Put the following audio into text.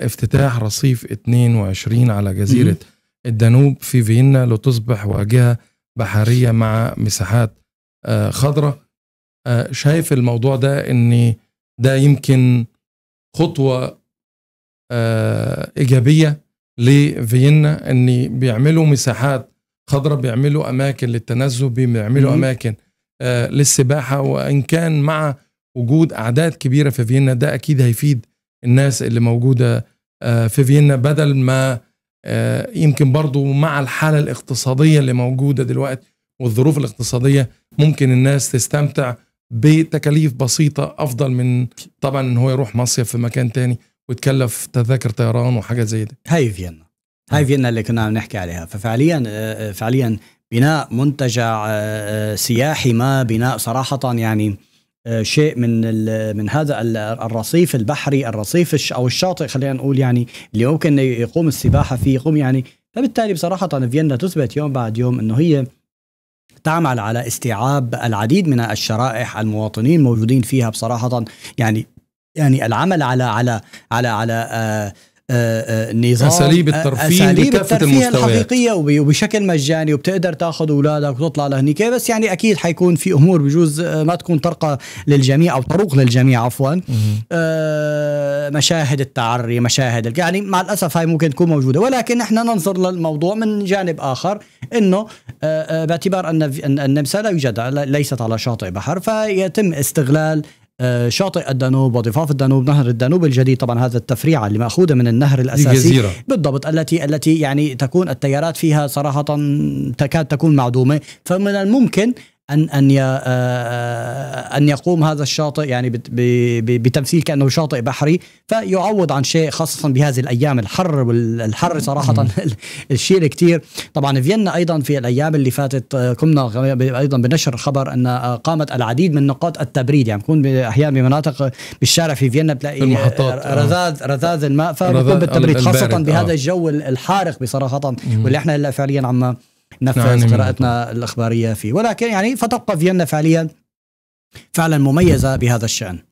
افتتاح رصيف 22 على جزيرة الدانوب في فيينا لتصبح واجهة بحرية مع مساحات آه، خضراء آه، شايف الموضوع ده ان ده يمكن خطوة آه، إيجابية لفيينا ان بيعملوا مساحات خضراء بيعملوا أماكن للتنزه بيعملوا أماكن للسباحة وإن كان مع وجود أعداد كبيرة في فيينا ده أكيد هيفيد الناس اللي موجوده آه، في فيينا بدل ما آه، يمكن برضو مع الحاله الاقتصاديه اللي موجوده دلوقتي والظروف الاقتصاديه ممكن الناس تستمتع بتكاليف بسيطه افضل من طبعا ان هو يروح مصيف في مكان تاني ويتكلف تذاكر طيران وحاجات زي دي هاي فيينا هاي نعم. فيينا اللي كنا عم نحكي عليها ففعليا آه، فعليا بناء منتجع سياحي ما بناء صراحه يعني آه، شيء من من هذا الرصيف البحري الرصيف او الشاطئ خلينا نقول يعني اللي ممكن يقوم السباحه فيه يقوم يعني فبالتالي بصراحه فيينا تثبت يوم بعد يوم انه هي تعمل على استيعاب العديد من الشرائح المواطنين موجودين فيها بصراحه يعني يعني العمل على على على على آه آه، آه، نظام اساليب آه، الترفيه اساليب الترفيه الحقيقيه وبشكل مجاني وبتقدر تاخذ اولادك وتطلع لهنيك بس يعني اكيد حيكون في امور بجوز ما تكون طرقه للجميع او طروق للجميع عفوا مشاهد التعري مشاهد يعني مع الاسف هاي ممكن تكون موجوده ولكن احنا ننظر للموضوع من جانب اخر انه باعتبار ان النمسا لا يوجد ليست على شاطئ بحر فيتم استغلال آه، شاطئ الدانوب وضفاف الدانوب نهر الدانوب الجديد طبعا هذا التفريعة اللي مأخوذة من النهر الأساسي الجزيرة. بالضبط التي التي يعني تكون التيارات فيها صراحة تكاد تكون معدومة فمن الممكن ان ان آه، آه، ان يقوم هذا الشاطئ يعني بتمثيل كانه شاطئ بحري فيعوض عن شيء خاصه بهذه الايام الحر والحر صراحه الشيء كثير طبعا فيينا ايضا في الايام اللي فاتت آه، قمنا ايضا بنشر خبر ان قامت العديد من نقاط التبريد يعني بكون احيانا بمناطق بالشارع في فيينا بتلاقي رذاذ رذاذ الماء فبكون بالتبريد خاصه بهذا الجو الحارق بصراحه واللي احنا هلا فعليا عم نفذ نعم، نعم. قراءتنا الأخبارية فيه ولكن يعني فتبقى فيينا فعليا فعلا مميزة بهذا الشأن